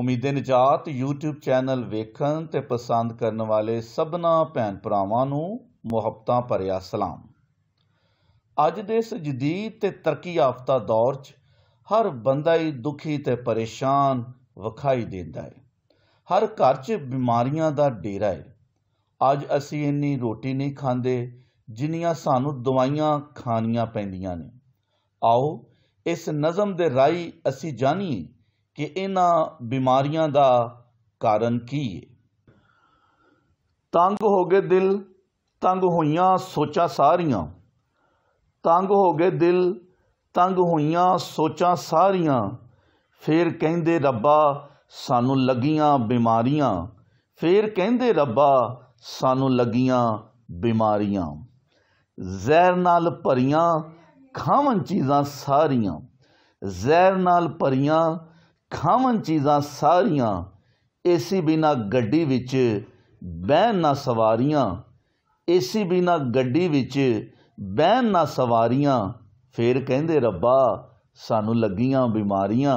ਉਮੀਦ ਹੈ ਨਜਾਤ YouTube ਚੈਨਲ ਵੇਖਣ ਤੇ ਪਸੰਦ ਕਰਨ ਵਾਲੇ ਸਭਨਾ ਭੈਣ ਭਰਾਵਾਂ ਨੂੰ ਮੁਹੱਬਤਾਂ ਭਰਿਆ ਸਲਾਮ ਅੱਜ ਦੇ ਇਸ ਜਦੀਦ ਤੇ ਤਰੱਕੀ ਆਫਤਾ ਦੌਰ 'ਚ ਹਰ ਬੰਦਾ ਹੀ ਦੁਖੀ ਤੇ ਪਰੇਸ਼ਾਨ ਵਿਖਾਈ ਦਿੰਦਾ ਹੈ ਹਰ ਘਰ 'ਚ ਬਿਮਾਰੀਆਂ ਦਾ ਡੇਰਾ ਹੈ ਅੱਜ ਅਸੀਂ ਇੰਨੀ ਰੋਟੀ ਨਹੀਂ ਖਾਂਦੇ ਜਿੰਨੀਆਂ ਸਾਨੂੰ ਦਵਾਈਆਂ ਖਾਣੀਆਂ ਪੈਂਦੀਆਂ ਨੇ ਆਓ ਇਸ ਨਜ਼ਮ ਦੇ ਰਾਈ ਅਸੀਂ ਜਾਣੀਏ ਕਿ ਇਹਨਾਂ ਬਿਮਾਰੀਆਂ ਦਾ ਕਾਰਨ ਕੀ ਹੈ ਤੰਗ ਹੋ ਗਏ ਦਿਲ ਤੰਗ ਹੋਈਆਂ ਸੋਚਾਂ ਸਾਰੀਆਂ ਤੰਗ ਹੋ ਗਏ ਦਿਲ ਤੰਗ ਹੋਈਆਂ ਸੋਚਾਂ ਸਾਰੀਆਂ ਫੇਰ ਕਹਿੰਦੇ ਰੱਬਾ ਸਾਨੂੰ ਲੱਗੀਆਂ ਬਿਮਾਰੀਆਂ ਫੇਰ ਕਹਿੰਦੇ ਰੱਬਾ ਸਾਨੂੰ ਲੱਗੀਆਂ ਬਿਮਾਰੀਆਂ ਜ਼ਹਿਰ ਨਾਲ ਭਰੀਆਂ ਖਾਵਨ ਚੀਜ਼ਾਂ ਸਾਰੀਆਂ ਜ਼ਹਿਰ ਨਾਲ ਭਰੀਆਂ ਖਾਵਨ ਚੀਜ਼ਾਂ ਸਾਰੀਆਂ ਏਸੀ ਬਿਨਾ ਗੱਡੀ ਵਿੱਚ ਬਹਿਣ ਨਾ ਸਵਾਰੀਆਂ ਏਸੀ ਬਿਨਾ ਗੱਡੀ ਵਿੱਚ ਬਹਿਣ ਨਾ ਸਵਾਰੀਆਂ ਫੇਰ ਕਹਿੰਦੇ ਰੱਬਾ ਸਾਨੂੰ ਲੱਗੀਆਂ ਬਿਮਾਰੀਆਂ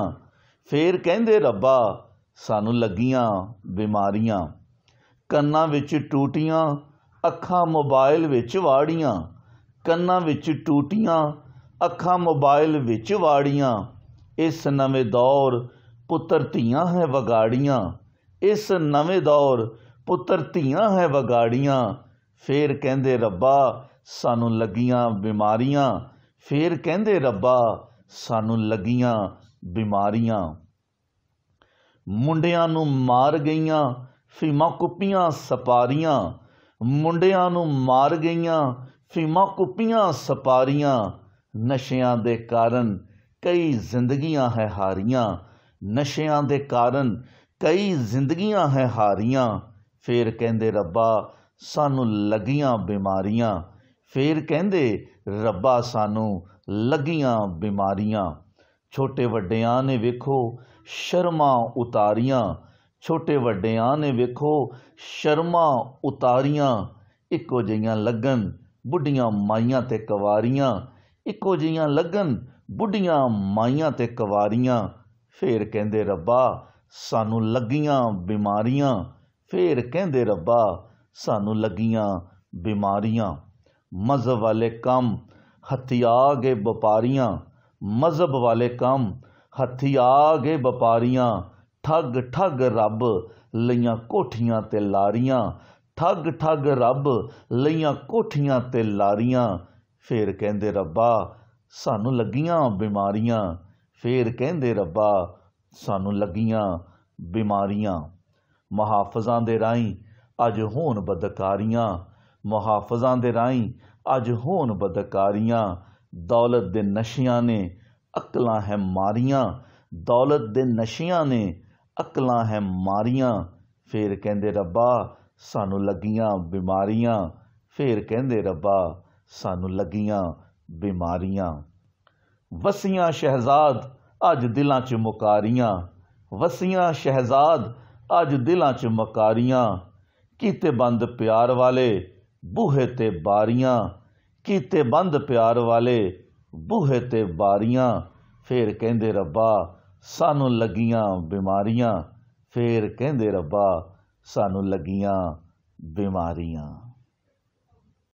ਫੇਰ ਕਹਿੰਦੇ ਰੱਬਾ ਸਾਨੂੰ ਲੱਗੀਆਂ ਬਿਮਾਰੀਆਂ ਕੰਨਾਂ ਵਿੱਚ ਟੂਟੀਆਂ ਅੱਖਾਂ ਮੋਬਾਈਲ ਵਿੱਚ ਵਾੜੀਆਂ ਕੰਨਾਂ ਵਿੱਚ ਟੂਟੀਆਂ ਅੱਖਾਂ ਮੋਬਾਈਲ ਵਿੱਚ ਵਾੜੀਆਂ ਇਸ ਨਵੇਂ ਦੌਰ ਪੁੱਤਰ ਧੀਆਂ ਹੈ ਵਗਾੜੀਆਂ ਇਸ ਨਵੇਂ ਦੌਰ ਪੁੱਤਰ ਧੀਆਂ ਹੈ ਵਗਾੜੀਆਂ ਫੇਰ ਕਹਿੰਦੇ ਰੱਬਾ ਸਾਨੂੰ ਲੱਗੀਆਂ ਬਿਮਾਰੀਆਂ ਫੇਰ ਕਹਿੰਦੇ ਰੱਬਾ ਸਾਨੂੰ ਲੱਗੀਆਂ ਬਿਮਾਰੀਆਂ ਮੁੰਡਿਆਂ ਨੂੰ ਮਾਰ ਗਈਆਂ ਫੀਮਾ ਕੁੱਪੀਆਂ ਸਪਾਰੀਆਂ ਮੁੰਡਿਆਂ ਨੂੰ ਮਾਰ ਗਈਆਂ ਫੀਮਾ ਕੁੱਪੀਆਂ ਸਪਾਰੀਆਂ ਨਸ਼ਿਆਂ ਦੇ ਕਾਰਨ ਕਈ ਜ਼ਿੰਦਗੀਆਂ ਹੈ ਹਾਰੀਆਂ ਨਸ਼ਿਆਂ ਦੇ ਕਾਰਨ ਕਈ ਜ਼ਿੰਦਗੀਆਂ ਹੈ ਹਾਰੀਆਂ ਫੇਰ ਕਹਿੰਦੇ ਰੱਬਾ ਸਾਨੂੰ ਲੱਗੀਆਂ ਬਿਮਾਰੀਆਂ ਫੇਰ ਕਹਿੰਦੇ ਰੱਬਾ ਸਾਨੂੰ ਲੱਗੀਆਂ ਬਿਮਾਰੀਆਂ ਛੋਟੇ ਵੱਡਿਆਂ ਨੇ ਵੇਖੋ ਸ਼ਰਮਾ ਉਤਾਰੀਆਂ ਛੋਟੇ ਵੱਡਿਆਂ ਨੇ ਵੇਖੋ ਸ਼ਰਮਾ ਉਤਾਰੀਆਂ ਇੱਕੋ ਜਿਹੀਆਂ ਲੱਗਣ ਬੁੱਢੀਆਂ ਮਾਈਆਂ ਤੇ ਕਵਾਰੀਆਂ ਇੱਕੋ ਜਿਹੀਆਂ ਲੱਗਣ ਬੁੱਢੀਆਂ ਮਾਈਆਂ ਤੇ ਕਵਾਰੀਆਂ ਫੇਰ ਕਹਿੰਦੇ ਰੱਬਾ ਸਾਨੂੰ ਲੱਗੀਆਂ ਬਿਮਾਰੀਆਂ ਫੇਰ ਕਹਿੰਦੇ ਰੱਬਾ ਸਾਨੂੰ ਲੱਗੀਆਂ ਬਿਮਾਰੀਆਂ ਮਜ਼ਬ ਵਾਲੇ ਕੰਮ ਹਥਿਆ ਗਏ ਵਪਾਰੀਆਂ ਮਜ਼ਬ ਵਾਲੇ ਕੰਮ ਹਥਿਆ ਗਏ ਵਪਾਰੀਆਂ ਠੱਗ ਠੱਗ ਰੱਬ ਲਈਆਂ ਕੋਠੀਆਂ ਤੇ ਲਾਰੀਆਂ ਠੱਗ ਠੱਗ ਰੱਬ ਲਈਆਂ ਕੋਠੀਆਂ ਤੇ ਲਾਰੀਆਂ ਫੇਰ ਕਹਿੰਦੇ ਰੱਬਾ ਸਾਨੂੰ ਲੱਗੀਆਂ ਬਿਮਾਰੀਆਂ ਫੇਰ ਕਹਿੰਦੇ ਰੱਬਾ ਸਾਨੂੰ ਲੱਗੀਆਂ ਬਿਮਾਰੀਆਂ ਮੁਹਾਫਜ਼ਾਂ ਦੇ ਰਾਹੀਂ ਅੱਜ ਹੋਣ ਬਦਕਾਰੀਆਂ ਮੁਹਾਫਜ਼ਾਂ ਦੇ ਰਾਹੀਂ ਅੱਜ ਹੋਣ ਬਦਕਾਰੀਆਂ ਦੌਲਤ ਦੇ ਨਸ਼ਿਆਂ ਨੇ ਅਕਲਾਂ ਹੈ ਮਾਰੀਆਂ ਦੌਲਤ ਦੇ ਨਸ਼ਿਆਂ ਨੇ ਅਕਲਾਂ ਹੈ ਮਾਰੀਆਂ ਫੇਰ ਕਹਿੰਦੇ ਰੱਬਾ ਸਾਨੂੰ ਲੱਗੀਆਂ ਬਿਮਾਰੀਆਂ ਫੇਰ ਕਹਿੰਦੇ ਰੱਬਾ ਸਾਨੂੰ ਲੱਗੀਆਂ ਬਿਮਾਰੀਆਂ वसिया शहजाद अज दिल च मकारिया वसिया शहजाद अज दिल च मकारिया कि बंद प्यार वाले बूहे ते बारिया कि बंद प्यार वाले बूहे ते बारिया फिर केंद्र रबा सानू लगिया बीमारियां फिर केंद्र रब्बा सानू लगिया बीमारियां